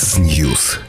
Яндекс.Ньюс.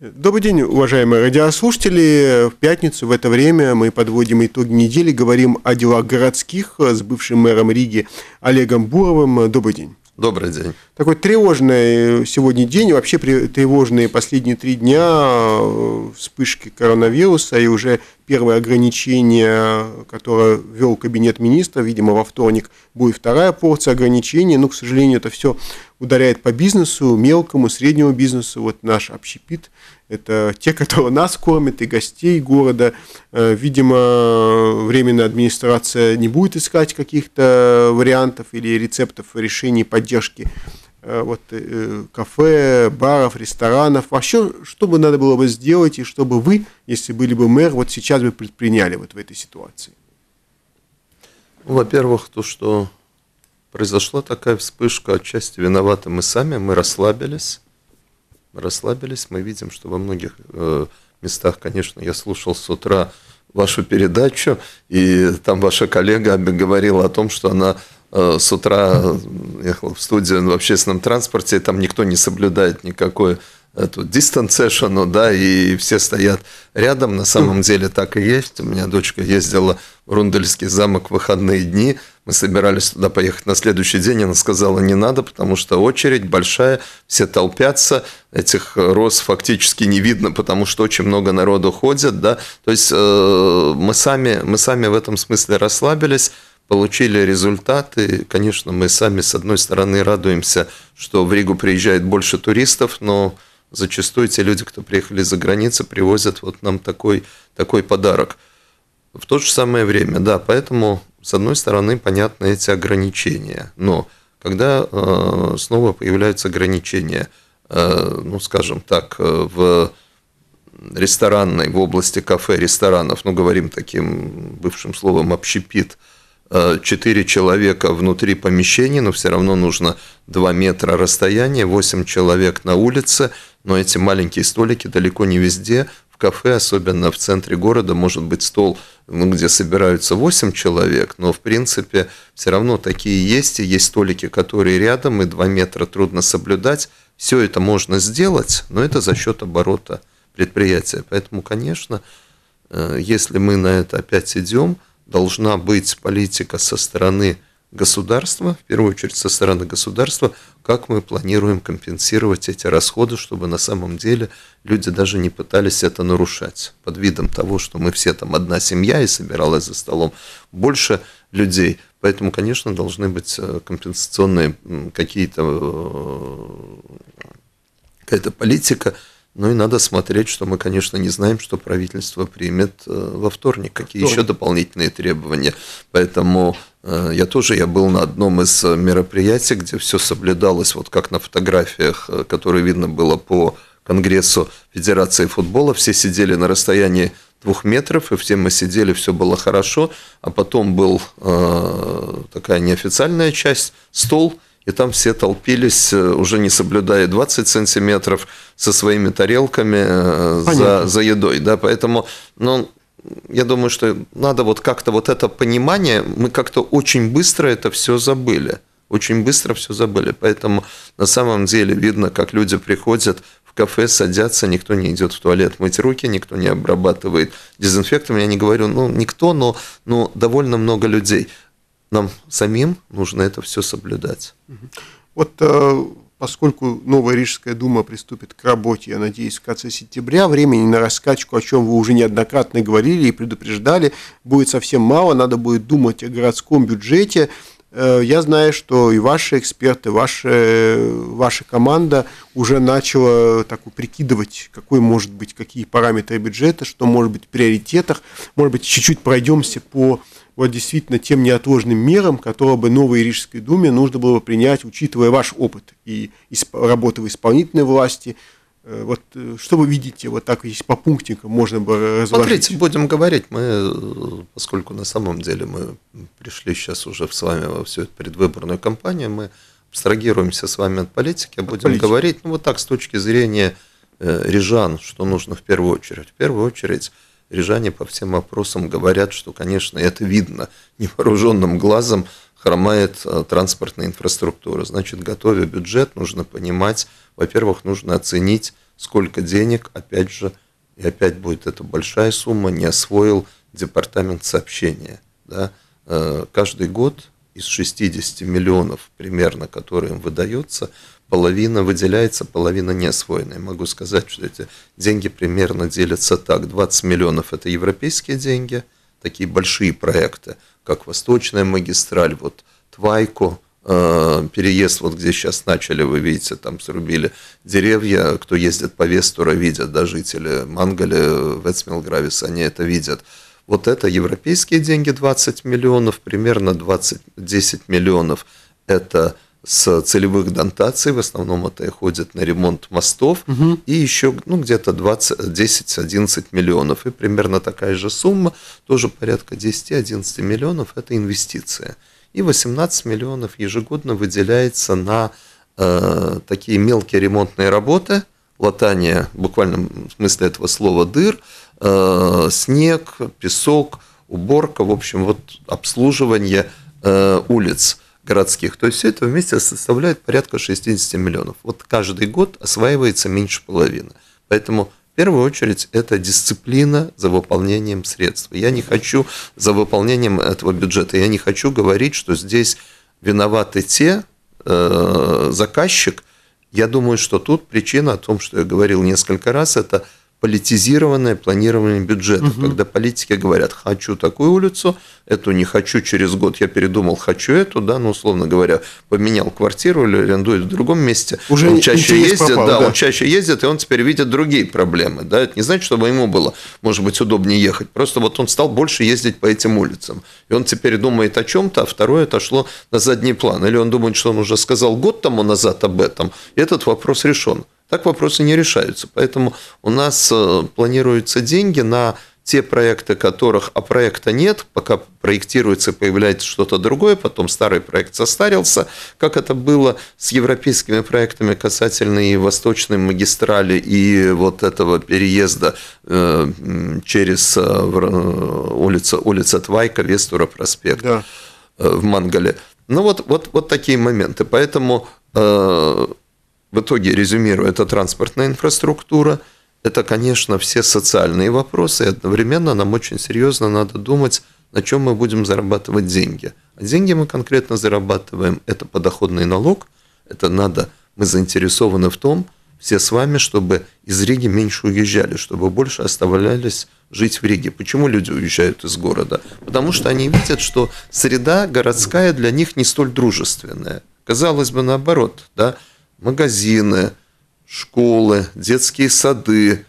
Добрый день, уважаемые радиослушатели. В пятницу в это время мы подводим итоги недели, говорим о делах городских с бывшим мэром Риги Олегом Буровым. Добрый день. Добрый день. Такой тревожный сегодня день, вообще тревожные последние три дня э, вспышки коронавируса и уже первое ограничение, которое вел кабинет министра, видимо, во вторник будет вторая порция ограничений, но, к сожалению, это все ударяет по бизнесу, мелкому, среднему бизнесу. Вот наш общепит – это те, которые нас кормят, и гостей города. Э, видимо, временная администрация не будет искать каких-то вариантов или рецептов решений поддержки э, вот, э, кафе, баров, ресторанов. Вообще, что бы надо было бы сделать, и что бы вы, если были бы мэр, вот сейчас бы предприняли вот в этой ситуации? Во-первых, то, что произошла такая вспышка, отчасти виноваты мы сами, мы расслабились, расслабились. Мы видим, что во многих э, местах, конечно, я слушал с утра вашу передачу, и там ваша коллега говорила о том, что она э, с утра э, ехала в студию в общественном транспорте, и там никто не соблюдает никакой эту distance да, и все стоят рядом. На самом деле так и есть. У меня дочка ездила в Рундельский замок в выходные дни. Мы собирались туда поехать на следующий день. Она сказала, не надо, потому что очередь большая, все толпятся. Этих роз фактически не видно, потому что очень много народу ходит. Да? То есть э, мы, сами, мы сами в этом смысле расслабились получили результаты. Конечно, мы сами, с одной стороны, радуемся, что в Ригу приезжает больше туристов, но зачастую те люди, кто приехали за границы, привозят вот нам такой, такой подарок. В то же самое время, да, поэтому, с одной стороны, понятны эти ограничения, но когда э, снова появляются ограничения, э, ну, скажем так, э, в ресторанной, в области кафе, ресторанов, ну, говорим таким бывшим словом «общепит», э, четыре человека внутри помещения, но все равно нужно 2 метра расстояния, 8 человек на улице – но эти маленькие столики далеко не везде. В кафе, особенно в центре города, может быть стол, ну, где собираются 8 человек, но в принципе все равно такие есть, и есть столики, которые рядом, и 2 метра трудно соблюдать. Все это можно сделать, но это за счет оборота предприятия. Поэтому, конечно, э, если мы на это опять идем, должна быть политика со стороны государства, в первую очередь со стороны государства, как мы планируем компенсировать эти расходы, чтобы на самом деле люди даже не пытались это нарушать. Под видом того, что мы все там одна семья и собиралась за столом больше людей. Поэтому, конечно, должны быть э, компенсационные какие-то э, какая-то политика – ну и надо смотреть, что мы, конечно, не знаем, что правительство примет э, во вторник, какие еще дополнительные требования. Поэтому э, я тоже я был на одном из э, мероприятий, где все соблюдалось, вот как на фотографиях, которые видно было по Конгрессу Федерации футбола. Все сидели на расстоянии двух метров, и все мы сидели, все было хорошо. А потом был э, такая неофициальная часть, стол – и там все толпились, э, уже не соблюдая 20 сантиметров, со своими тарелками э, за, за едой. Да? Поэтому ну, я думаю, что надо вот как-то вот это понимание, мы как-то очень быстро это все забыли. Очень быстро все забыли. Поэтому на самом деле видно, как люди приходят в кафе, садятся, никто не идет в туалет мыть руки, никто не обрабатывает дезинфектом. Я не говорю, ну, никто, но, но довольно много людей нам самим нужно это все соблюдать. Вот э, поскольку Новая Рижская дума приступит к работе, я надеюсь, в конце сентября, времени на раскачку, о чем вы уже неоднократно говорили и предупреждали, будет совсем мало, надо будет думать о городском бюджете. Э, я знаю, что и ваши эксперты, ваши, ваша команда уже начала так прикидывать, какой может быть, какие параметры бюджета, что может быть в приоритетах. Может быть, чуть-чуть пройдемся по вот действительно тем неотложным мерам, которые бы новой Рижской Думе нужно было принять, учитывая ваш опыт и, и работы в исполнительной власти. Э, вот э, что вы видите, вот так здесь по пунктикам можно бы разложить? Смотрите, будем говорить, мы, э, поскольку на самом деле мы пришли сейчас уже с вами во всю эту предвыборную кампанию, мы абстрагируемся с вами от политики, а от будем политики. говорить, ну вот так, с точки зрения э, рижан, что нужно в первую очередь. В первую очередь Рижане по всем опросам говорят, что, конечно, это видно невооруженным глазом, хромает э, транспортная инфраструктура. Значит, готовя бюджет, нужно понимать, во-первых, нужно оценить, сколько денег, опять же, и опять будет это большая сумма, не освоил департамент сообщения. Да? Э, каждый год из 60 миллионов примерно, которые им выдается, половина выделяется, половина не освоена. Я могу сказать, что эти деньги примерно делятся так. 20 миллионов – это европейские деньги, такие большие проекты, как Восточная магистраль, вот Твайко, э, переезд, вот где сейчас начали, вы видите, там срубили деревья, кто ездит по Вестура, видят, да, жители Манголи, Вецмилгравис, они это видят вот это европейские деньги 20 миллионов, примерно 20, 10 миллионов это с целевых дотаций, в основном это и ходит на ремонт мостов, угу. и еще ну, где-то 10-11 миллионов. И примерно такая же сумма, тоже порядка 10-11 миллионов, это инвестиция. И 18 миллионов ежегодно выделяется на э, такие мелкие ремонтные работы, латание, в буквальном смысле этого слова, дыр, Э, снег, песок, уборка, в общем, вот обслуживание э, улиц городских. То есть все это вместе составляет порядка 60 миллионов. Вот каждый год осваивается меньше половины. Поэтому в первую очередь это дисциплина за выполнением средств. Я не хочу за выполнением этого бюджета, я не хочу говорить, что здесь виноваты те, э, заказчик. Я думаю, что тут причина о том, что я говорил несколько раз, это политизированное планирование бюджета, угу. когда политики говорят, хочу такую улицу, эту не хочу, через год я передумал, хочу эту, да, ну, условно говоря, поменял квартиру или арендует в другом месте. Уже он чаще ездит, попал, да, да, он чаще ездит, и он теперь видит другие проблемы, да, это не значит, чтобы ему было, может быть, удобнее ехать, просто вот он стал больше ездить по этим улицам, и он теперь думает о чем-то, а второе отошло на задний план, или он думает, что он уже сказал год тому назад об этом, и этот вопрос решен. Так вопросы не решаются. Поэтому у нас э, планируются деньги на те проекты, которых, а проекта нет, пока проектируется, появляется что-то другое, потом старый проект состарился, как это было с европейскими проектами касательно и восточной магистрали, и вот этого переезда э, через э, э улица, улица Твайка, Вестура проспект да. э, в Мангале. Ну вот, вот, вот такие моменты. Поэтому э, в итоге, резюмирую, это транспортная инфраструктура, это, конечно, все социальные вопросы, и одновременно нам очень серьезно надо думать, на чем мы будем зарабатывать деньги. А деньги мы конкретно зарабатываем, это подоходный налог, это надо, мы заинтересованы в том, все с вами, чтобы из Риги меньше уезжали, чтобы больше оставлялись жить в Риге. Почему люди уезжают из города? Потому что они видят, что среда городская для них не столь дружественная. Казалось бы, наоборот, да, магазины, школы, детские сады,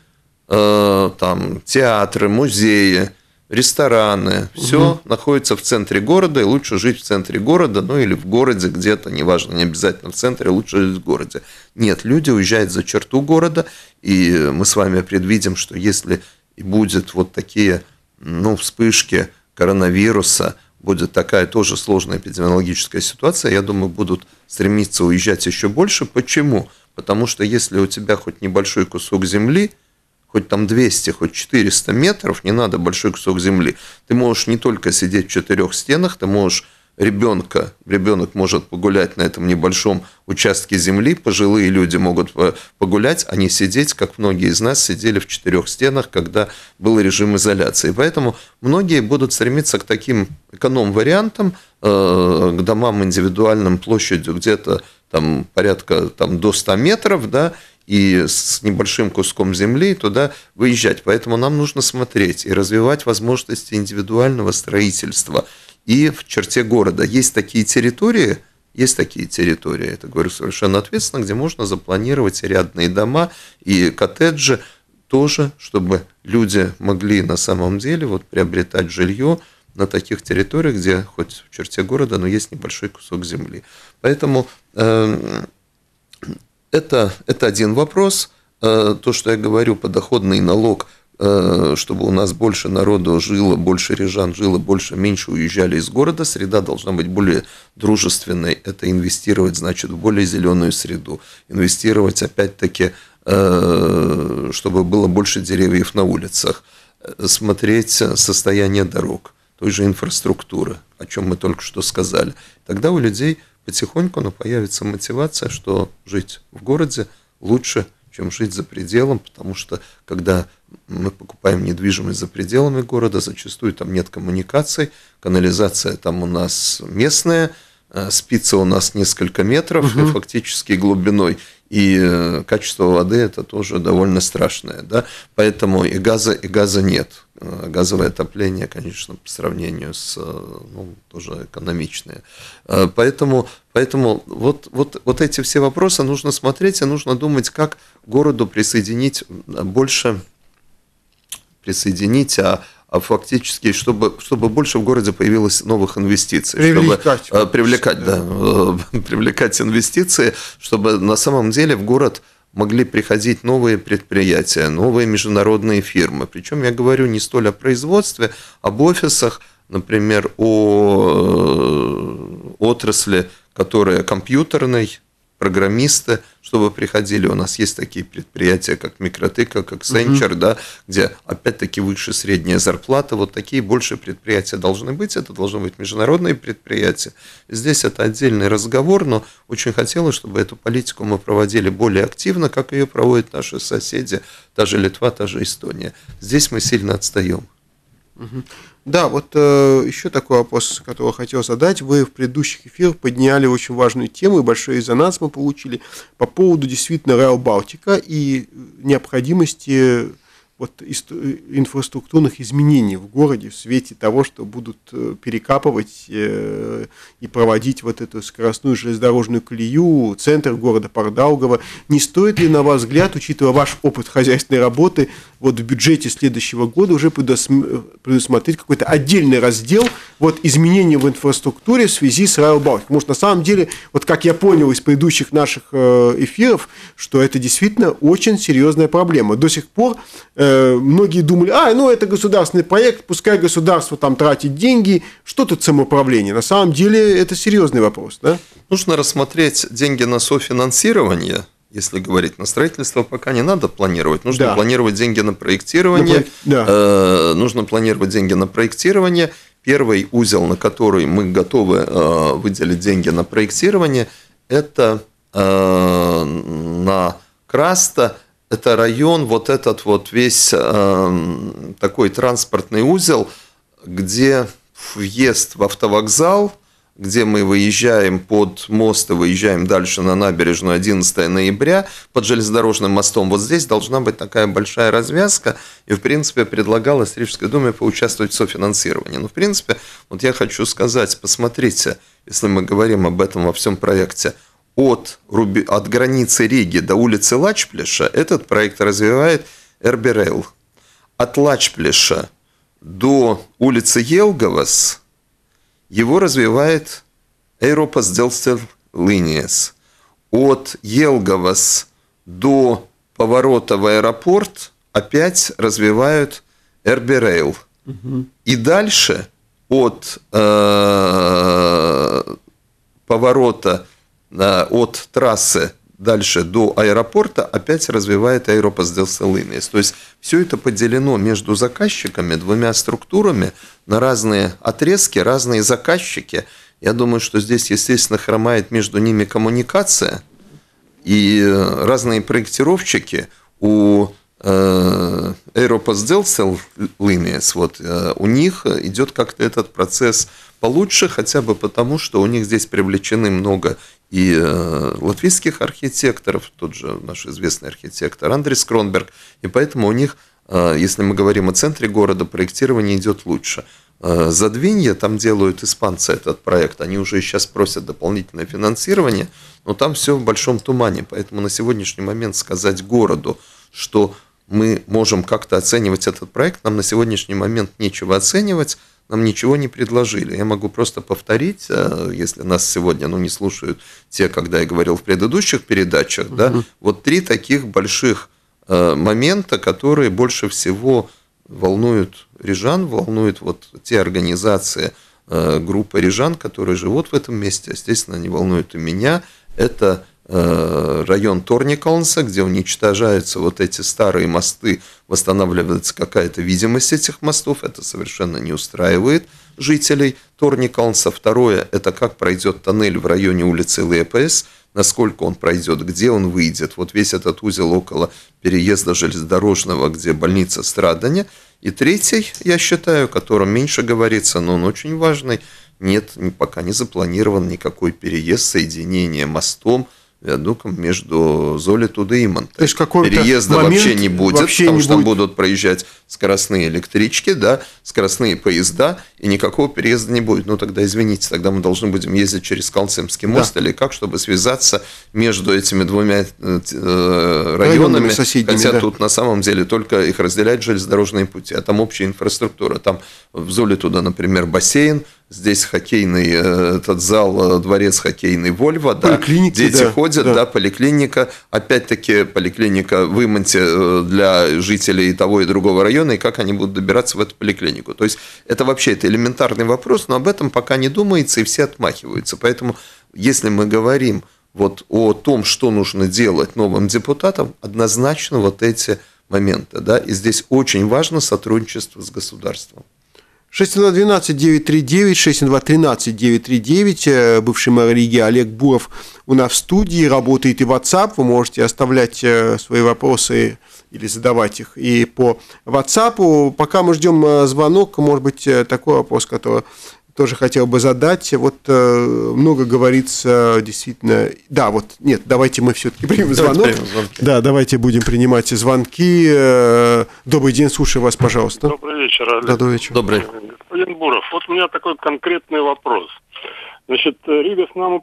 э, там, театры, музеи, рестораны. Все угу. находится в центре города, и лучше жить в центре города, ну или в городе где-то, неважно, не обязательно в центре, лучше жить в городе. Нет, люди уезжают за черту города, и мы с вами предвидим, что если будет вот такие ну, вспышки коронавируса – будет такая тоже сложная эпидемиологическая ситуация, я думаю, будут стремиться уезжать еще больше. Почему? Потому что если у тебя хоть небольшой кусок земли, хоть там 200, хоть 400 метров, не надо большой кусок земли. Ты можешь не только сидеть в четырех стенах, ты можешь ребенка. Ребенок может погулять на этом небольшом участке земли, пожилые люди могут э, погулять, а не сидеть, как многие из нас сидели в четырех стенах, когда был режим изоляции. Поэтому многие будут стремиться к таким эконом-вариантам, э, к домам индивидуальным площадью где-то там порядка там, до 100 метров, да, и с небольшим куском земли туда выезжать. Поэтому нам нужно смотреть и развивать возможности индивидуального строительства – и в черте города. Есть такие территории, есть такие территории, это говорю совершенно ответственно, где можно запланировать и рядные дома, и коттеджи тоже, чтобы люди могли на самом деле вот приобретать жилье на таких территориях, где хоть в черте города, но есть небольшой кусок земли. Поэтому э, это, это один вопрос. Э, то, что я говорю, подоходный налог – Э, чтобы у нас больше народу жило, больше рижан жило, больше, меньше уезжали из города, среда должна быть более дружественной. Это инвестировать, значит, в более зеленую среду. Инвестировать, опять-таки, э, чтобы было больше деревьев на улицах. Э, смотреть состояние дорог, той же инфраструктуры, о чем мы только что сказали. Тогда у людей потихоньку но ну, появится мотивация, что жить в городе лучше – чем жить за пределом, потому что когда мы покупаем недвижимость за пределами города, зачастую там нет коммуникаций, канализация там у нас местная, э, спица у нас несколько метров угу. и фактически глубиной. И э, качество воды это тоже довольно страшное. Да? Поэтому и газа, и газа нет. Э, газовое отопление, конечно, по сравнению с, э, ну, тоже экономичное. Э, поэтому, поэтому вот, вот, вот эти все вопросы нужно смотреть и нужно думать, как городу присоединить больше, присоединить, а, а фактически, чтобы, чтобы больше в городе появилось новых инвестиций. Привлекать. Чтобы, привлекать, да, да привлекать инвестиции, чтобы на самом деле в город – могли приходить новые предприятия, новые международные фирмы. Причем я говорю не столь о производстве, об офисах, например, о э, отрасли, которая компьютерной, программисты, чтобы приходили. У нас есть такие предприятия, как Микротыка, как Сенчер, угу. да, где опять-таки выше средняя зарплата. Вот такие больше предприятия должны быть. Это должны быть международные предприятия. Здесь это отдельный разговор, но очень хотелось, чтобы эту политику мы проводили более активно, как ее проводят наши соседи, та же Литва, та же Эстония. Здесь мы сильно отстаем. Угу. Да, вот э, еще такой вопрос, который хотел задать. Вы в предыдущих эфирах подняли очень важную тему, и большой резонанс мы получили по поводу действительно Rail Балтика и э, необходимости вот э, инфраструктурных изменений в городе в свете того, что будут э, перекапывать э, и проводить вот эту скоростную железнодорожную клею, центр города Пардаугова. Не стоит ли, на ваш взгляд, учитывая ваш опыт хозяйственной работы, вот в бюджете следующего года уже предусмотреть какой-то отдельный раздел вот изменения в инфраструктуре в связи с Райл Балтик. Потому на самом деле, вот как я понял из предыдущих наших э, эфиров, что это действительно очень серьезная проблема. До сих пор э, многие думали, а, ну это государственный проект, пускай государство там тратит деньги, что тут самоуправление? На самом деле это серьезный вопрос, да? Нужно рассмотреть деньги на софинансирование, если говорить на строительство, пока не надо планировать. Нужно да. планировать деньги на проектирование, на проект... да. э, нужно планировать деньги на проектирование Первый узел, на который мы готовы э, выделить деньги на проектирование, это э, на Краста, это район, вот этот вот весь э, такой транспортный узел, где въезд в автовокзал – где мы выезжаем под мост и выезжаем дальше на набережную 11 ноября, под железнодорожным мостом. Вот здесь должна быть такая большая развязка, и, в принципе, предлагалось Рижской думе поучаствовать в софинансировании. Но, в принципе, вот я хочу сказать, посмотрите, если мы говорим об этом во всем проекте, от, Руби... от границы Риги до улицы Лачплеша этот проект развивает Эрберейл. От Лачплеша до улицы Елговас – его развивает Европас Делстер Линиес. От Елговас до поворота в аэропорт опять развивают Эрберейл. Угу. И дальше от э, поворота э, от трассы дальше до аэропорта опять развивает Аэропос Дел То есть все это поделено между заказчиками, двумя структурами на разные отрезки, разные заказчики. Я думаю, что здесь, естественно, хромает между ними коммуникация, и э, разные проектировщики у Аэропос Дел вот, э, у них идет как-то этот процесс получше, хотя бы потому, что у них здесь привлечены много и э, латвийских архитекторов, тот же наш известный архитектор Андрей Скронберг, и поэтому у них, э, если мы говорим о центре города, проектирование идет лучше. Э, Задвинье там делают испанцы этот проект, они уже сейчас просят дополнительное финансирование, но там все в большом тумане, поэтому на сегодняшний момент сказать городу, что мы можем как-то оценивать этот проект, нам на сегодняшний момент нечего оценивать, нам ничего не предложили. Я могу просто повторить, э, если нас сегодня ну, не слушают те, когда я говорил в предыдущих передачах, угу. да, вот три таких больших э, момента, которые больше всего волнуют рижан, волнуют вот те организации, э, группы рижан, которые живут в этом месте, естественно, они волнуют и меня, это Э, район Торниколнса, где уничтожаются вот эти старые мосты, восстанавливается какая-то видимость этих мостов, это совершенно не устраивает жителей Торниколнса. Второе, это как пройдет тоннель в районе улицы ЛПС, насколько он пройдет, где он выйдет. Вот весь этот узел около переезда железнодорожного, где больница страдания. И третий, я считаю, о котором меньше говорится, но он очень важный, нет, пока не запланирован никакой переезд, соединение мостом – виадуком между туда и Имонтой. То есть какой-то Переезда момент вообще не будет, вообще потому не что будет. там будут проезжать скоростные электрички, да, скоростные поезда, и никакого переезда не будет. Ну, тогда извините, тогда мы должны будем ездить через Колцемский мост да. или как, чтобы связаться между этими двумя э, э районами, соседними, хотя да. тут на самом деле только их разделяют железнодорожные пути, а там общая инфраструктура. Там в Зуле туда, например, бассейн, здесь хоккейный э, этот зал, э, дворец хоккейный Вольво, да, дети да, ходят, да. да, поликлиника, опять-таки поликлиника в Имонте для жителей того и другого района, района и как они будут добираться в эту поликлинику. То есть это вообще это элементарный вопрос, но об этом пока не думается и все отмахиваются. Поэтому если мы говорим вот о том, что нужно делать новым депутатам, однозначно вот эти моменты. Да? И здесь очень важно сотрудничество с государством. 612-939, 939 э, бывший мэр Риги Олег Буров у нас в студии, работает и WhatsApp, вы можете оставлять э, свои вопросы или задавать их. И по WhatsApp, пока мы ждем э, звонок, может быть, э, такой вопрос, который тоже хотел бы задать. Вот э, много говорится действительно... Да, вот, нет, давайте мы все-таки примем давайте Примем звонки. Да, давайте будем принимать звонки. Добрый день, слушаю вас, пожалуйста. Добрый вечер, Олег. Да, добрый вечер. Добрый. Господин Буров, вот у меня такой конкретный вопрос. Значит, Рига с нам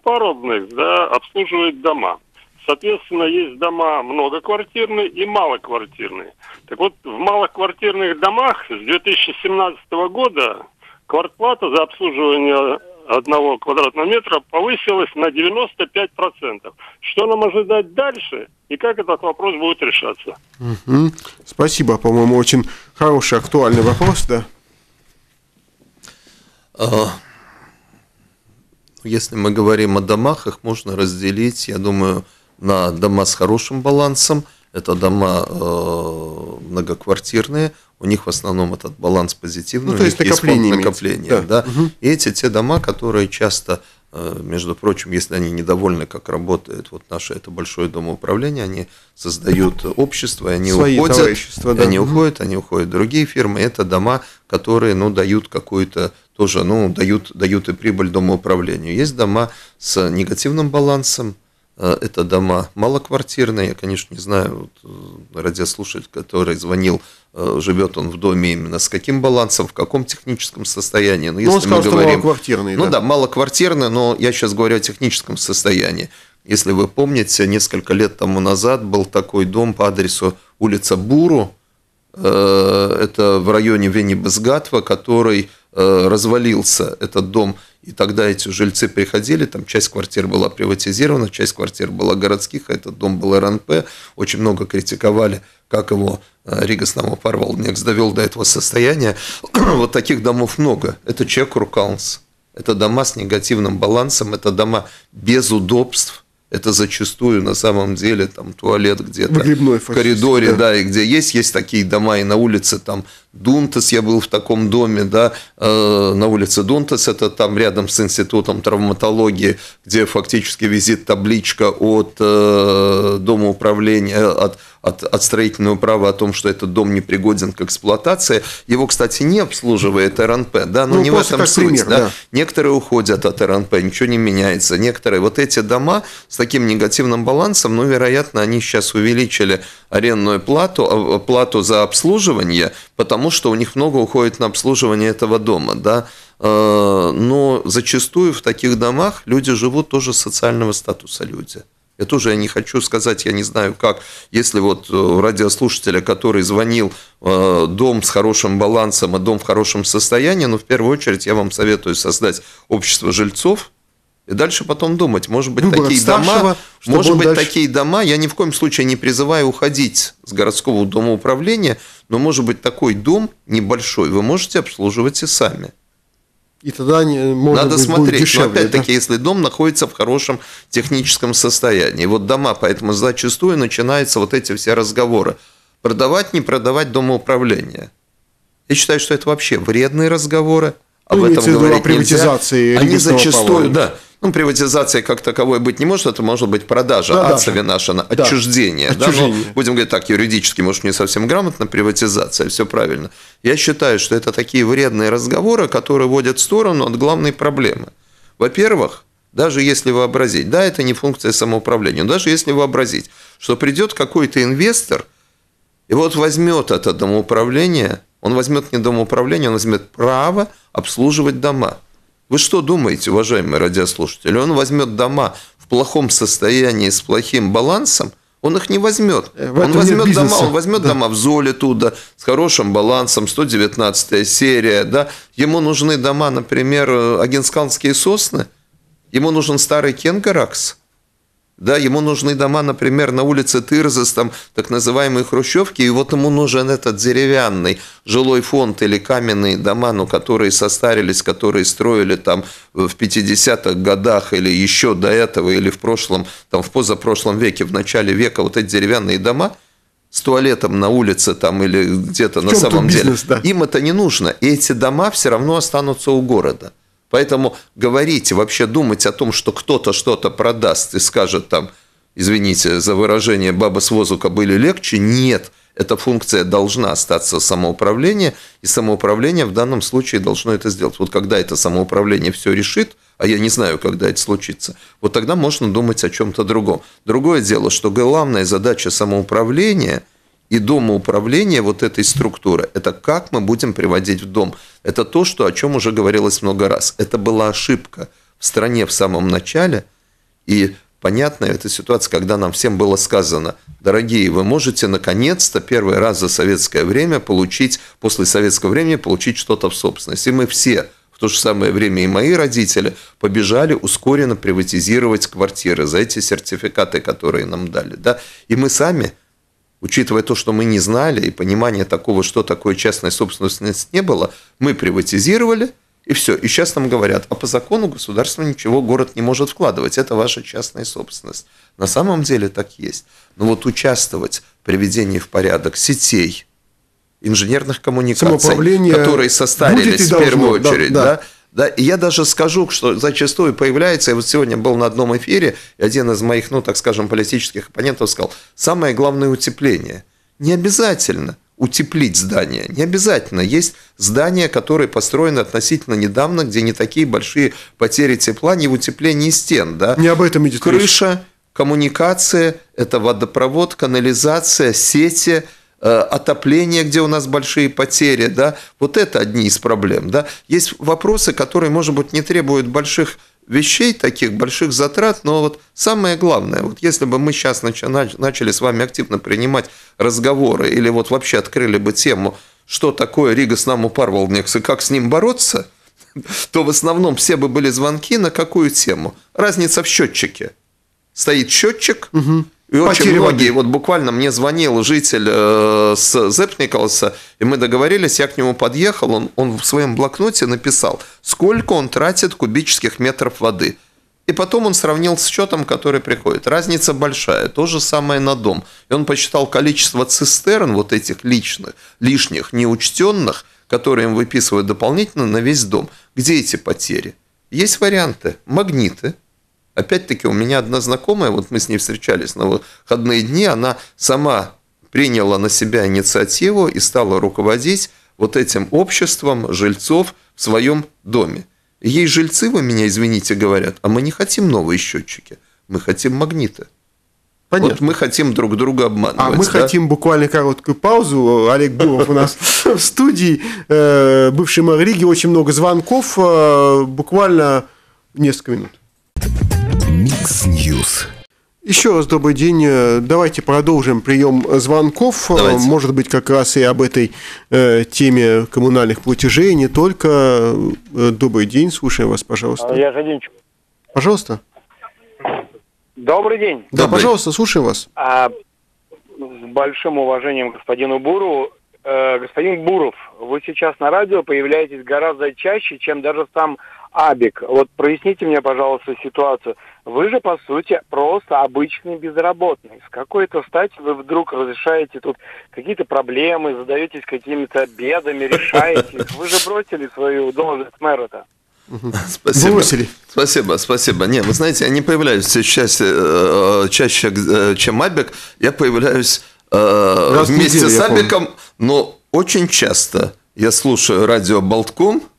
да, обслуживает дома. Соответственно, есть дома многоквартирные и малоквартирные. Так вот, в малоквартирных домах с 2017 года квартплата за обслуживание одного квадратного метра повысилась на 95%. Что нам ожидать дальше и как этот вопрос будет решаться? Угу. Спасибо, по-моему, очень хороший, актуальный вопрос, да? А, если мы говорим о домах, их можно разделить, я думаю, на дома с хорошим балансом. Это дома э, многоквартирные, у них в основном этот баланс позитивный, ну, то есть, накопление, накопление да. Да. Угу. И эти те дома, которые часто, э, между прочим, если они недовольны, как работает вот наше это большое домоуправление, они создают общество, и они Свои уходят, и они угу. уходят, они уходят другие фирмы. Это дома, которые, ну, дают какую-то тоже, ну, дают, дают и прибыль домоуправлению. Есть дома с негативным балансом, а, это дома малоквартирные. Я, конечно, не знаю, вот, э, радиослушатель, который звонил, э, живет он в доме именно с каким балансом, в каком техническом состоянии. Но ну, ну, если он сказал, мы говорим, что малоквартирные. Ну да, да малоквартирные, но я сейчас говорю о техническом состоянии. Если вы помните, несколько лет тому назад был такой дом по адресу улица Буру, э, это в районе Венебезгатва, который развалился, этот дом – и тогда эти жильцы приходили, там часть квартир была приватизирована, часть квартир была городских, а этот дом был РНП. Очень много критиковали, как его э, Рига с снова порвал, Некс довел до этого состояния. вот таких домов много. Это чек Рукаунс. Это дома с негативным балансом, это дома без удобств, это зачастую на самом деле там туалет где-то в коридоре, да. да, и где есть, есть такие дома и на улице там Дунтас, я был в таком доме, да, э, на улице Дунтас, это там рядом с институтом травматологии, где фактически визит табличка от э, дома управления, от от, от строительного права о том, что этот дом не пригоден к эксплуатации. Его, кстати, не обслуживает РНП, да, но ну, не в этом суть. Пример, да. Да. Некоторые уходят от РНП, ничего не меняется. Некоторые вот эти дома с таким негативным балансом, ну, вероятно, они сейчас увеличили арендную плату, а, а, плату за обслуживание, потому что у них много уходит на обслуживание этого дома, да э, но зачастую в таких домах люди живут тоже социального статуса люди. Я тоже не хочу сказать, я не знаю как, если вот э, радиослушателя, который звонил, э, дом с хорошим балансом а дом в хорошем состоянии, но ну, в первую очередь я вам советую создать общество жильцов, и дальше потом думать, может быть, такие старшего, дома, может быть, дальше... такие дома, я ни в коем случае не призываю уходить с городского дома управления, но, может быть, такой дом небольшой вы можете обслуживать и сами. И тогда не, э, может Надо быть, смотреть. дешевле, Но опять-таки, да? если дом находится в хорошем техническом состоянии. Вот дома, поэтому зачастую начинаются вот эти все разговоры. Продавать, не продавать домоуправление. Я считаю, что это вообще вредные разговоры. Об ну, этом говорить о приватизации нельзя. Они зачастую, права. да, ну, приватизация как таковой быть не может, это может быть продажа, продажа. отсовенашина, да. отчуждение. отчуждение. Да? Ну, будем говорить так, юридически, может, не совсем грамотно, приватизация, все правильно. Я считаю, что это такие вредные разговоры, которые водят в сторону от главной проблемы. Во-первых, даже если вообразить, да, это не функция самоуправления, но даже если вообразить, что придет какой-то инвестор, и вот возьмет это домоуправление, он возьмет не домоуправление, он возьмет право обслуживать дома – вы что думаете, уважаемые радиослушатели? Он возьмет дома в плохом состоянии с плохим балансом – он их не возьмет. Э, он возьмет дома, он возьмет да. дома в Золе туда, с хорошим балансом, 119 серия. Да? Ему нужны дома, например, э, агентсканские сосны, ему нужен старый Кенгаракс – да, ему нужны дома, например, на улице Тырзас, там так называемые хрущевки, и вот ему нужен этот деревянный жилой фонд или каменные дома, ну, которые состарились, которые строили там в 50-х годах или еще до этого, или в прошлом, там в позапрошлом веке, в начале века, вот эти деревянные дома – с туалетом на улице там или где-то на самом бизнес, деле. Да. Им это не нужно. И эти дома все равно останутся у города. Поэтому говорите, вообще думать о том, что кто-то что-то продаст и скажет там, извините за выражение, баба с воздуха были легче, нет. Эта функция должна остаться самоуправление, и самоуправление в данном случае должно это сделать. Вот когда это самоуправление все решит, а я не знаю, когда это случится, вот тогда можно думать о чем-то другом. Другое дело, что главная задача самоуправления – и дома управления вот этой структуры. Это как мы будем приводить в дом. Это то, что, о чем уже говорилось много раз. Это была ошибка в стране в самом начале. И понятно, эта ситуация, когда нам всем было сказано, дорогие, вы можете наконец-то первый раз за советское время получить, после советского времени получить что-то в собственность. И мы все в то же самое время и мои родители побежали ускоренно приватизировать квартиры за эти сертификаты, которые нам дали. Да? И мы сами учитывая то, что мы не знали, и понимания такого, что такое частная собственность не было, мы приватизировали, и все. И сейчас нам говорят, а по закону государство ничего город не может вкладывать, это ваша частная собственность. На самом деле так есть. Но вот участвовать в приведении в порядок сетей, инженерных коммуникаций, которые состарились в первую должно, очередь, да. да да, и я даже скажу, что зачастую появляется, я вот сегодня был на одном эфире, и один из моих, ну, так скажем, политических оппонентов сказал, самое главное утепление. Не обязательно утеплить здание. Не обязательно. Есть здания, которые построены относительно недавно, где не такие большие потери тепла, не в утеплении стен. Да? Не об этом идет Крыша, коммуникация, это водопровод, канализация, сети – Э, отопление, где у нас большие потери, да, вот это одни из проблем, да. Есть вопросы, которые, может быть, не требуют больших вещей, таких больших затрат, но вот самое главное, вот если бы мы сейчас начали с вами активно принимать разговоры или вот вообще открыли бы тему, что такое Рига с нам упарвалникс и как с ним бороться, то в основном все бы были звонки на какую тему? Разница в счетчике. Стоит счетчик, угу и очень многие, воды. вот буквально мне звонил житель э, с Зепп и мы договорились, я к нему подъехал, он, он в своем блокноте написал, сколько он тратит кубических метров воды. И потом он сравнил с счетом, который приходит. Разница большая. То же самое на дом. И он посчитал количество цистерн, вот этих личных, лишних, неучтенных, которые им выписывают дополнительно на весь дом. Где эти потери? Есть варианты. Магниты – Опять-таки, у меня одна знакомая, вот мы с ней встречались на выходные дни, она сама приняла на себя инициативу и стала руководить вот этим обществом жильцов в своем доме. Ей жильцы, вы меня извините, говорят, а мы не хотим новые счетчики, мы хотим магниты. Понятно. Вот мы хотим друг друга обманывать. А мы да? хотим буквально короткую паузу. Олег Буров у нас в студии, э, бывший мэр Риги, очень много звонков, э, буквально несколько минут. Микс Ньюс. Еще раз добрый день. Э, давайте продолжим прием звонков. Э, давайте. Может быть, как раз и об этой э, теме коммунальных платежей, не только. Э, добрый день, слушаем вас, пожалуйста. А, я Жадинчик. Пожалуйста. Добрый день. Да, добрый. пожалуйста, слушаем вас. А, с большим уважением господину Буру. Э, господин Буров, вы сейчас на радио появляетесь гораздо чаще, чем даже сам Абик. Вот проясните мне, пожалуйста, ситуацию. Вы же, по сути, просто обычный безработный. С какой-то стати вы вдруг разрешаете тут какие-то проблемы, задаетесь какими-то бедами, решаете Вы же бросили свою должность мэра-то. Спасибо. Бросили. Спасибо, спасибо. Не, вы знаете, я не появляюсь сейчас чаще, э, чаще э, чем Абик. Я появляюсь э, вместе неделю, с Абиком, но очень часто я слушаю радио Болтком –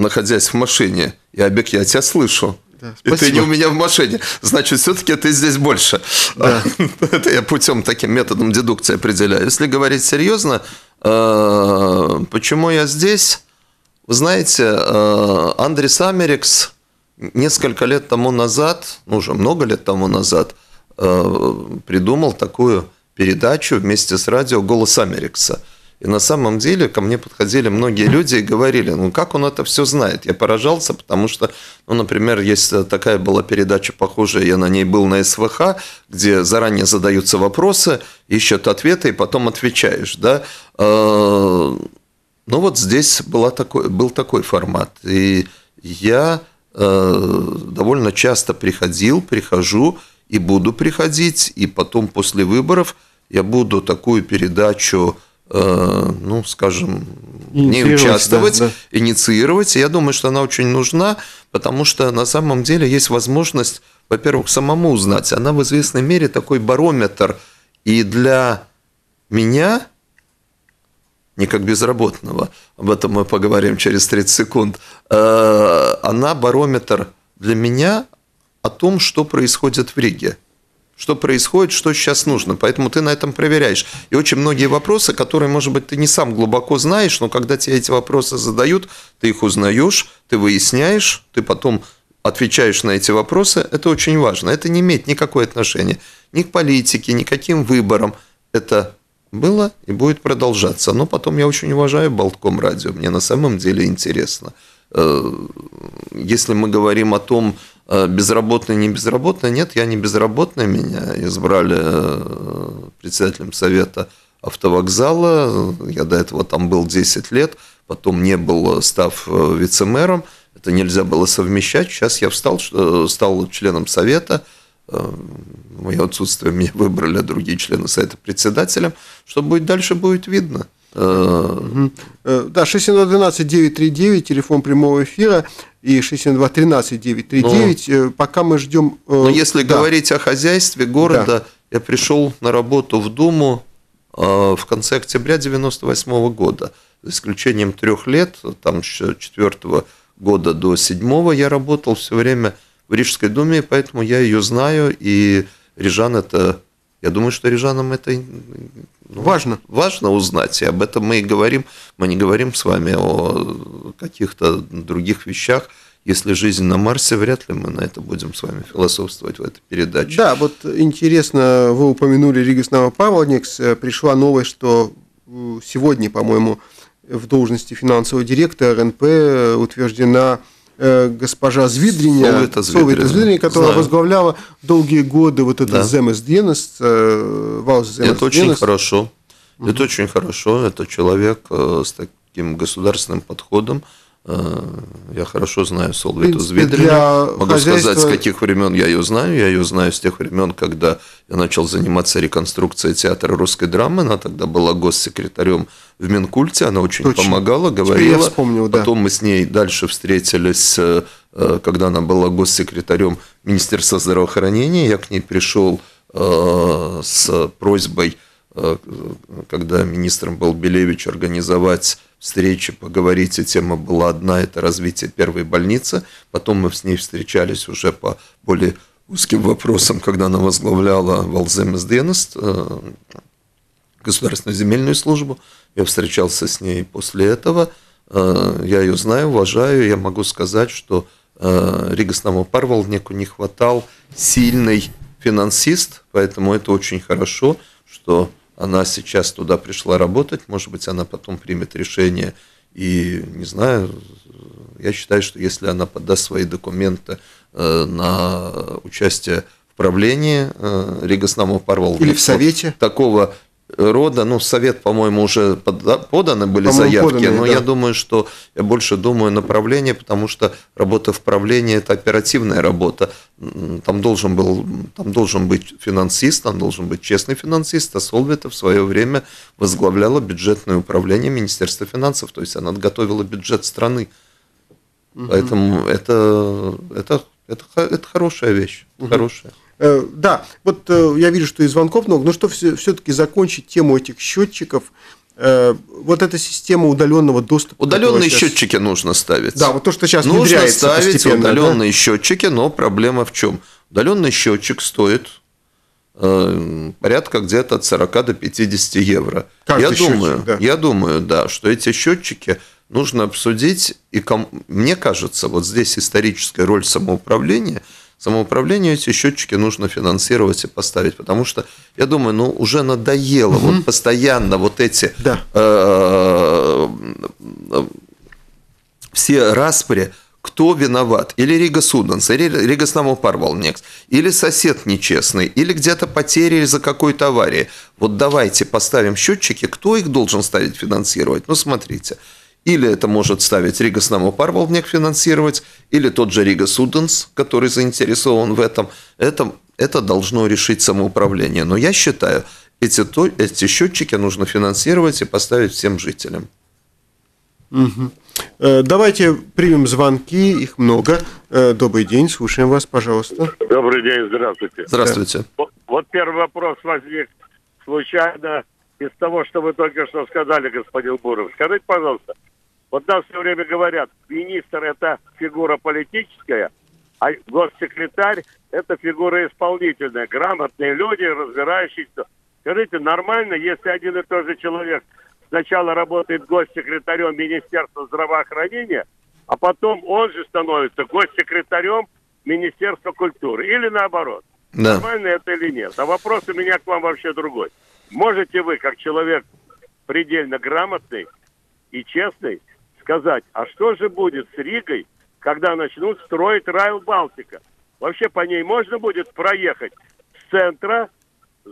находясь в машине. И Абек, я тебя слышу. Да, и ты не у меня в машине. Значит, все-таки ты здесь больше. Да. Это я путем таким методом дедукции определяю. Если говорить серьезно, э, почему я здесь? Вы знаете, э, Андрес Америкс несколько лет тому назад, ну уже много лет тому назад, э, придумал такую передачу вместе с радио «Голос Америкса». И на самом деле ко мне подходили многие люди и говорили, ну как он это все знает? Я поражался, потому что, ну, например, есть э, такая была передача похожая, я на ней был на СВХ, где заранее задаются вопросы, ищут ответы и потом отвечаешь, да. Э, ну вот здесь была такой, был такой формат. И я э, довольно часто приходил, прихожу и буду приходить, и потом после выборов я буду такую передачу Э, ну, скажем, не участвовать, да, да. инициировать. я думаю, что она очень нужна, потому что на самом деле есть возможность, во-первых, самому узнать. Она в известной мере такой барометр и для меня, не как безработного, об этом мы поговорим через 30 секунд, э, она барометр для меня о том, что происходит в Риге что происходит, что сейчас нужно. Поэтому ты на этом проверяешь. И очень многие вопросы, которые, может быть, ты не сам глубоко знаешь, но когда тебе эти вопросы задают, ты их узнаешь, ты выясняешь, ты потом отвечаешь на эти вопросы. Это очень важно. Это не имеет никакого отношения ни к политике, ни к каким выборам. Это было и будет продолжаться. Но потом я очень уважаю Болтком радио. Мне на самом деле интересно. Э, если мы говорим о том, Э, безработный, не безработный, нет, я не безработный, меня избрали э, председателем совета автовокзала, я до этого там был 10 лет, потом не был, э, став вице-мэром, это нельзя было совмещать, сейчас я встал, стал членом совета, мое отсутствие меня выбрали другие члены совета председателем, что будет дальше, будет видно. Да, 612 939, телефон прямого эфира и 672-13-939, ну. э, пока мы ждем... Э, Но если да. говорить о хозяйстве города, да. я пришел на работу в Думу э, в конце октября 98 -го года, за исключением трех лет, там с 4 года до 7 я работал все время в Рижской думе, поэтому я ее знаю, и Рижан это я думаю, что рижанам это ну, важно. важно узнать, и об этом мы и говорим. Мы не говорим с вами о каких-то других вещах. Если жизнь на Марсе, вряд ли мы на это будем с вами философствовать в этой передаче. Да, вот интересно, вы упомянули Ригас Новопавловникс. Э, пришла новость, что э, сегодня, по-моему, в должности финансового директора РНП э, утверждена Э, госпожа Звидриня, Совета Звидрина, Звидриня, которая Знаю. возглавляла долгие годы вот этот да. Земес Денес, э, Ваус Это очень хорошо. Это очень хорошо. Это человек э, с таким государственным подходом, а, я хорошо знаю Солвиту Звидрину. Могу хозяйства... сказать, с каких времен я ее знаю. Я ее знаю с тех времен, когда я начал заниматься реконструкцией театра русской драмы. Она тогда была госсекретарем в Минкульте. Она очень Точно. помогала, говорила. Теперь я вспомнил, да. Потом мы с ней дальше встретились, э, э, когда она была госсекретарем Министерства здравоохранения. Я к ней пришел э, с просьбой когда министром был Белевич, организовать встречи, поговорить, и тема была одна, это развитие первой больницы. Потом мы с ней встречались уже по более узким вопросам, когда она возглавляла Валземес э, Государственную земельную службу. Я встречался с ней после этого. Э, я ее знаю, уважаю. Я могу сказать, что э, Ригосному Парвалнику не хватал сильный финансист, поэтому это очень хорошо, что она сейчас туда пришла работать, может быть, она потом примет решение, и, не знаю, я считаю, что если она подаст свои документы э, на участие в правлении э, Рига Снамов Парвал. Или в Совете. Такого рода, ну, совет, по-моему, уже поданы были заявки, поданы, но да. я думаю, что я больше думаю направление, потому что работа в правлении – это оперативная работа. Там должен, был, там должен быть финансист, там должен быть честный финансист, а Солвета в свое время возглавляла бюджетное управление Министерства финансов, то есть она готовила бюджет страны. Угу. Поэтому это, это, это, это хорошая вещь, угу. хорошая. Э, да, вот э, я вижу, что и звонков много, но что все-таки закончить тему этих счетчиков, э, вот эта система удаленного доступа. Удаленные сейчас... счетчики нужно ставить. Да, вот то, что сейчас нужно ставить удаленные да? счетчики, но проблема в чем? Удаленный счетчик стоит порядка где-то от 40 до 50 евро. я счетчик, думаю, да. я думаю, да, что эти счетчики нужно обсудить и ком... мне кажется, вот здесь историческая роль самоуправления – самоуправлению эти счетчики нужно финансировать и поставить, потому что я думаю, ну уже надоело угу. вот постоянно вот эти да. Э, все распри, кто виноват, или Рига Суданс, или Рига Снамопарвалнекс, или сосед нечестный, или где-то потери из-за какой-то аварии. Вот давайте поставим счетчики, кто их должен ставить финансировать. Ну смотрите, или это может ставить Рига Снаму Парволбнек финансировать, или тот же Рига Суденс, который заинтересован в этом. Это, это должно решить самоуправление. Но я считаю, эти, эти счетчики нужно финансировать и поставить всем жителям. Угу. Давайте примем звонки, их много. Э, добрый день, слушаем вас, пожалуйста. Добрый день, здравствуйте. Здравствуйте. Да. Вот первый вопрос возник случайно из того, что вы только что сказали, господин Буров. Скажите, пожалуйста, вот нас все время говорят, министр это фигура политическая, а госсекретарь это фигура исполнительная, грамотные люди, разбирающиеся. Скажите, нормально, если один и тот же человек сначала работает госсекретарем Министерства здравоохранения, а потом он же становится госсекретарем Министерства культуры. Или наоборот. Да. Нормально это или нет? А вопрос у меня к вам вообще другой. Можете вы, как человек предельно грамотный и честный, сказать, а что же будет с Ригой, когда начнут строить Райл Балтика? Вообще по ней можно будет проехать с центра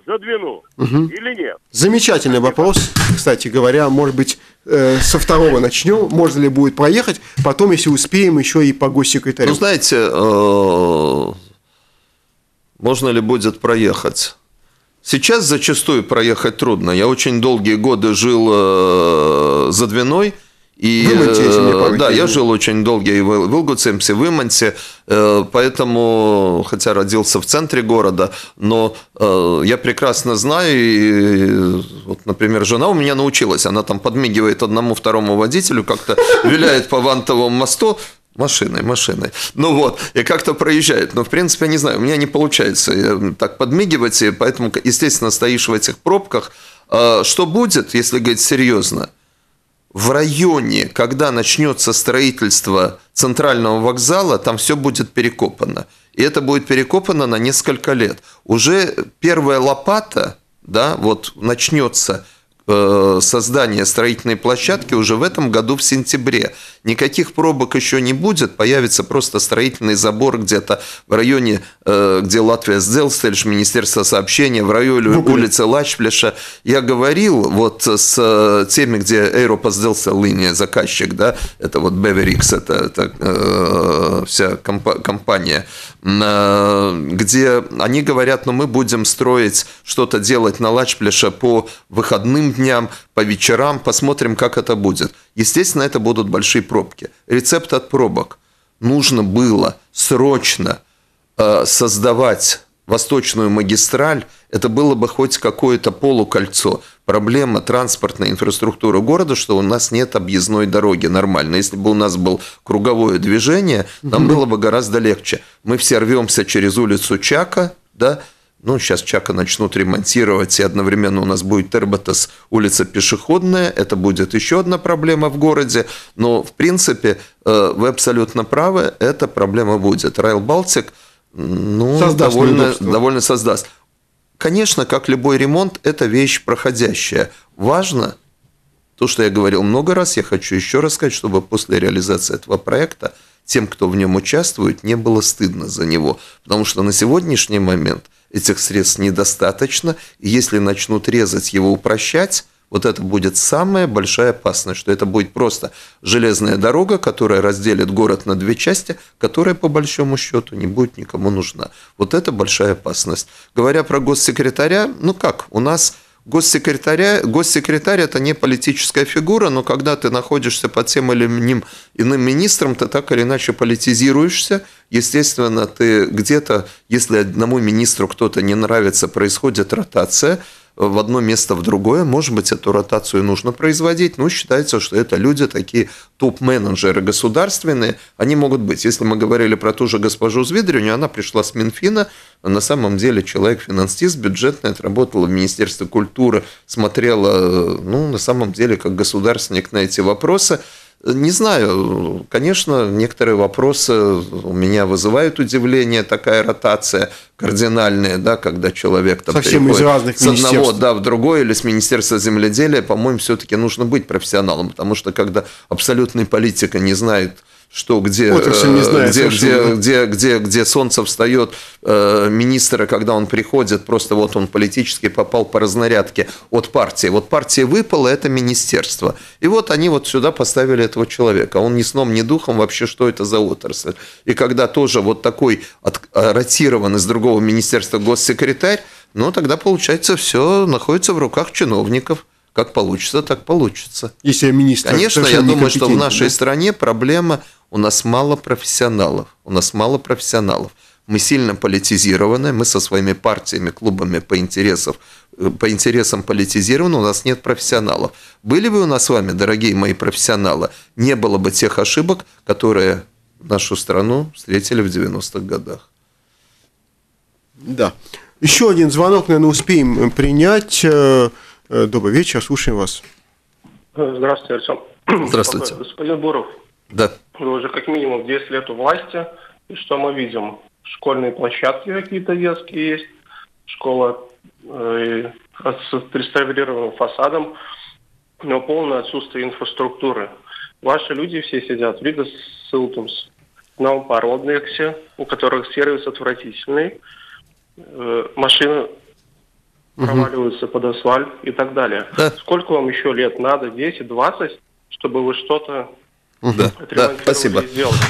за Двину угу. или нет? Замечательный вопрос. Кстати говоря, может быть, э, со второго начнем. Можно ли будет проехать? Потом, если успеем, еще и по госсекретарю. Ну, знаете, э, можно ли будет проехать? Сейчас зачастую проехать трудно. Я очень долгие годы жил э, за Двиной. И, Выманьте, э, если Да, я жил очень долго и в Илгуцемсе, в Имансе, э, поэтому, хотя родился в центре города, но я прекрасно знаю, и, вот, например, жена у меня научилась, она там подмигивает одному-второму водителю, как-то виляет по Вантовому мосту, Машиной, машиной. Ну вот, и как-то проезжает. Но, в принципе, я не знаю, у меня не получается так подмигивать, и поэтому, естественно, стоишь в этих пробках. А что будет, если говорить серьезно? В районе, когда начнется строительство центрального вокзала, там все будет перекопано. И это будет перекопано на несколько лет. Уже первая лопата, да, вот начнется э, создание строительной площадки уже в этом году в сентябре. Никаких пробок еще не будет, появится просто строительный забор где-то в районе, э, где Латвия сделал, стельш Министерство сообщения, в районе ну, Букле. улицы Лачплеша. Я говорил вот с э, теми, где Европа сделался линия заказчик, да, это вот Беверикс, это, это э, вся компа- компания, где они говорят, ну мы будем строить что-то делать на Лачплеша по выходным дням, по вечерам, посмотрим, как это будет. Естественно, это будут большие пробки. Рецепт от пробок. Нужно было срочно э, создавать восточную магистраль, это было бы хоть какое-то полукольцо. Проблема транспортной инфраструктуры города, что у нас нет объездной дороги нормально. Если бы у нас было круговое движение, нам было бы гораздо легче. Мы все рвемся через улицу Чака, да, ну, сейчас Чака начнут ремонтировать, и одновременно у нас будет Терботас, улица пешеходная. Это будет еще одна проблема в городе. Но, в принципе, э, вы абсолютно правы, эта проблема будет. Райл Балтик ну, создаст довольно, довольно создаст. Конечно, как любой ремонт, это вещь проходящая. Важно то, что я говорил много раз, я хочу еще раз сказать, чтобы после реализации этого проекта тем, кто в нем участвует, не было стыдно за него. Потому что на сегодняшний момент – этих средств недостаточно. И если начнут резать его, упрощать, вот это будет самая большая опасность, что это будет просто железная дорога, которая разделит город на две части, которая по большому счету не будет никому нужна. Вот это большая опасность. Говоря про госсекретаря, ну как, у нас Госсекретаря, госсекретарь – это не политическая фигура, но когда ты находишься под тем или иным, иным министром, ты так или иначе политизируешься. Естественно, ты где-то, если одному министру кто-то не нравится, происходит ротация – в одно место в другое. Может быть, эту ротацию нужно производить, но ну, считается, что это люди такие топ-менеджеры государственные, они могут быть. Если мы говорили про ту же госпожу Звидриню, она пришла с Минфина, на самом деле человек-финансист, бюджетный, отработала в Министерстве культуры, смотрела, э, ну, на самом деле, как государственник на эти вопросы. Не знаю, конечно, некоторые вопросы у меня вызывают удивление, такая ротация кардинальная, да, когда человек там Совсем из разных с одного да, в другое или с Министерства земледелия, по-моему, все-таки нужно быть профессионалом, потому что когда абсолютный политика не знает что где, не э, знает, где, где, ну. где, где, где солнце встает э, министра, когда он приходит, просто вот он политически попал по разнарядке от партии. Вот партия выпала, это министерство. И вот они вот сюда поставили этого человека. Он ни сном, ни духом вообще, что это за отрасль. И когда тоже вот такой от, э, ротирован из другого министерства госсекретарь, ну тогда получается все находится в руках чиновников. Как получится, так получится. Если я министр Конечно, я думаю, что в нашей да? стране проблема у нас мало профессионалов. У нас мало профессионалов. Мы сильно политизированы, мы со своими партиями, клубами по, интересам, э, по интересам политизированы, у нас нет профессионалов. Были бы у нас с вами, дорогие мои профессионалы, не было бы тех ошибок, которые нашу страну встретили в 90-х годах. Да. Еще один звонок, наверное, успеем принять. Э, Э, добрый вечер, слушаем вас. Здравствуйте, Артем. Здравствуйте. Господин Буров. Да. Вы уже как минимум 10 лет у власти. И что мы видим? Школьные площадки какие-то детские есть. Школа э, с реставрированным фасадом. Но полное отсутствие инфраструктуры. Ваши люди все сидят. в Вида Силтумс. на Обнексе, у которых сервис отвратительный. Э, машины угу. под асфальт и так далее. Да. Сколько вам еще лет надо? 10, 20, чтобы вы что-то да, да, спасибо.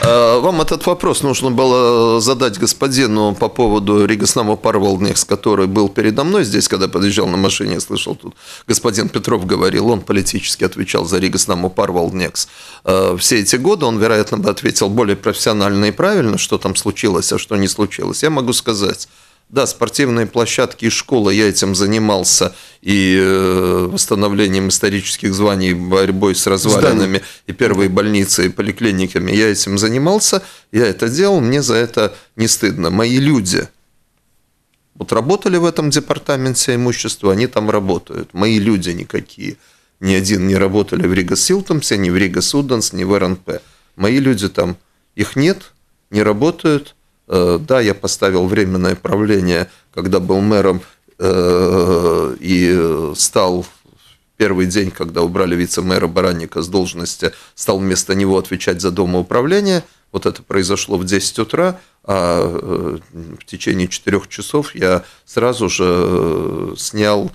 А, вам этот вопрос нужно было задать господину по поводу Ригоснама Парволнекс, который был передо мной здесь, когда подъезжал на машине, я слышал тут, господин Петров говорил, он политически отвечал за Ригоснаму Парволнекс. А, все эти годы он, вероятно, бы ответил более профессионально и правильно, что там случилось, а что не случилось. Я могу сказать, да, спортивные площадки и школы я этим занимался, и э, восстановлением исторических званий, борьбой с развалинами, Здание. и первой больницы, и поликлиниками, я этим занимался, я это делал, мне за это не стыдно. Мои люди вот работали в этом департаменте имущества, они там работают, мои люди никакие, ни один не работали в Рига Силтомсе, ни в Рига Суденс, ни в РНП. Мои люди там, их нет, не работают – Э, да, я поставил временное правление, когда был мэром э, и стал первый день, когда убрали вице-мэра Баранника с должности, стал вместо него отвечать за домоуправление. Вот это произошло в 10 утра, а э, в течение 4 часов я сразу же снял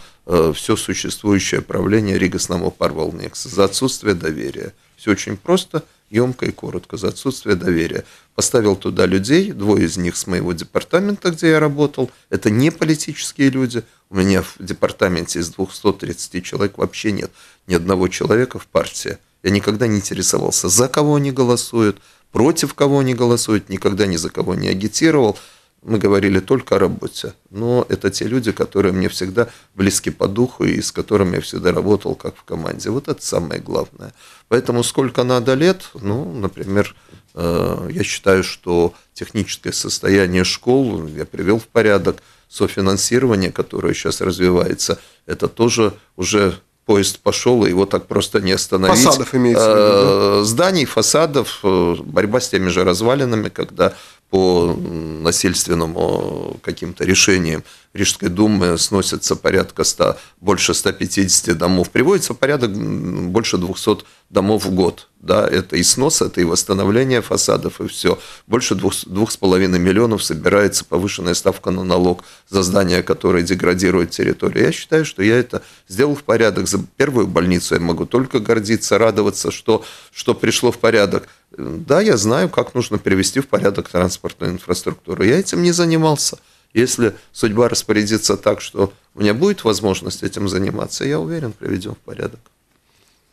все существующее правление Рига Снамопарвалникс за отсутствие доверия. Все очень просто – емко и коротко, за отсутствие доверия. Поставил туда людей, двое из них с моего департамента, где я работал. Это не политические люди. У меня в департаменте из 230 человек вообще нет ни одного человека в партии. Я никогда не интересовался, за кого они голосуют, против кого они голосуют, никогда ни за кого не агитировал мы говорили только о работе, но это те люди, которые мне всегда близки по духу и с которыми я всегда работал как в команде. Вот это самое главное. Поэтому сколько надо лет, ну, например, э, я считаю, что техническое состояние школ я привел в порядок, софинансирование, которое сейчас развивается, это тоже уже поезд пошел, и его так просто не остановить. Фасадов имеется в виду. Да? Э, зданий, фасадов, э, борьба с теми же развалинами, когда по насильственному э, каким-то решениям Рижской думы сносятся порядка 100, больше 150 домов, приводится порядок больше 200 домов в год. Да, это и снос, это и восстановление фасадов, и все. Больше 2,5 миллионов собирается повышенная ставка на налог за здания, которые деградируют территорию. Я считаю, что я это сделал в порядок. За первую больницу я могу только гордиться, радоваться, что, что пришло в порядок. Э, да, я знаю, как нужно привести в порядок транспортную инфраструктуру. Я этим не занимался. Если судьба распорядится так, что у меня будет возможность этим заниматься, я уверен, приведем в порядок.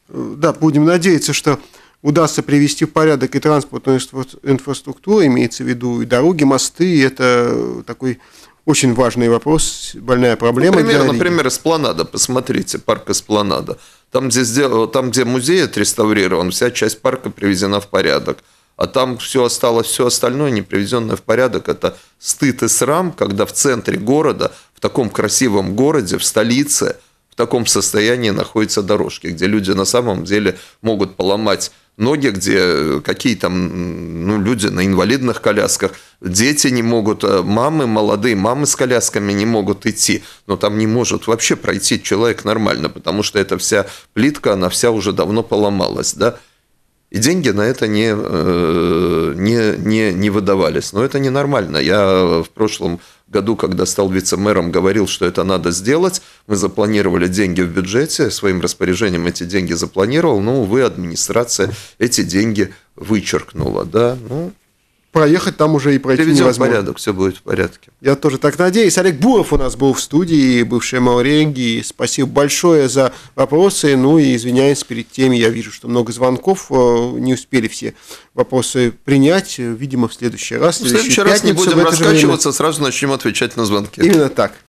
Да, будем надеяться, что удастся привести в порядок и транспортную инфраструктуру, имеется в виду и дороги, мосты, это такой очень важный вопрос, больная проблема. Например, например Эспланада, посмотрите, парк Эспланада. Там где, там, где музей отреставрирован, вся часть парка приведена в порядок а там все осталось, все остальное, не приведенное в порядок, это стыд и срам, когда в центре города, в таком красивом городе, в столице, в таком состоянии находятся дорожки, где люди на самом деле могут поломать ноги, где э, какие там ну, люди на инвалидных колясках, дети не могут, э, мамы, молодые мамы с колясками не могут идти, но там не может вообще пройти человек нормально, потому что эта вся плитка, она вся уже давно поломалась, да, и деньги на это не, э, не, не, не выдавались. Но это ненормально. Я в прошлом году, когда стал вице-мэром, говорил, что это надо сделать. Мы запланировали деньги в бюджете, своим распоряжением эти деньги запланировал. Но, ну, увы, администрация эти деньги вычеркнула. Да? Ну, проехать там уже и пройти Приведем невозможно. порядок, все будет в порядке. Я тоже так надеюсь. Олег Буров у нас был в студии, бывший Мауренги. Спасибо большое за вопросы. Ну и извиняюсь перед теми, я вижу, что много звонков, э, не успели все вопросы принять. Видимо, в следующий раз. В следующий, в следующий раз не будем раскачиваться, время... сразу начнем отвечать на звонки. Именно так.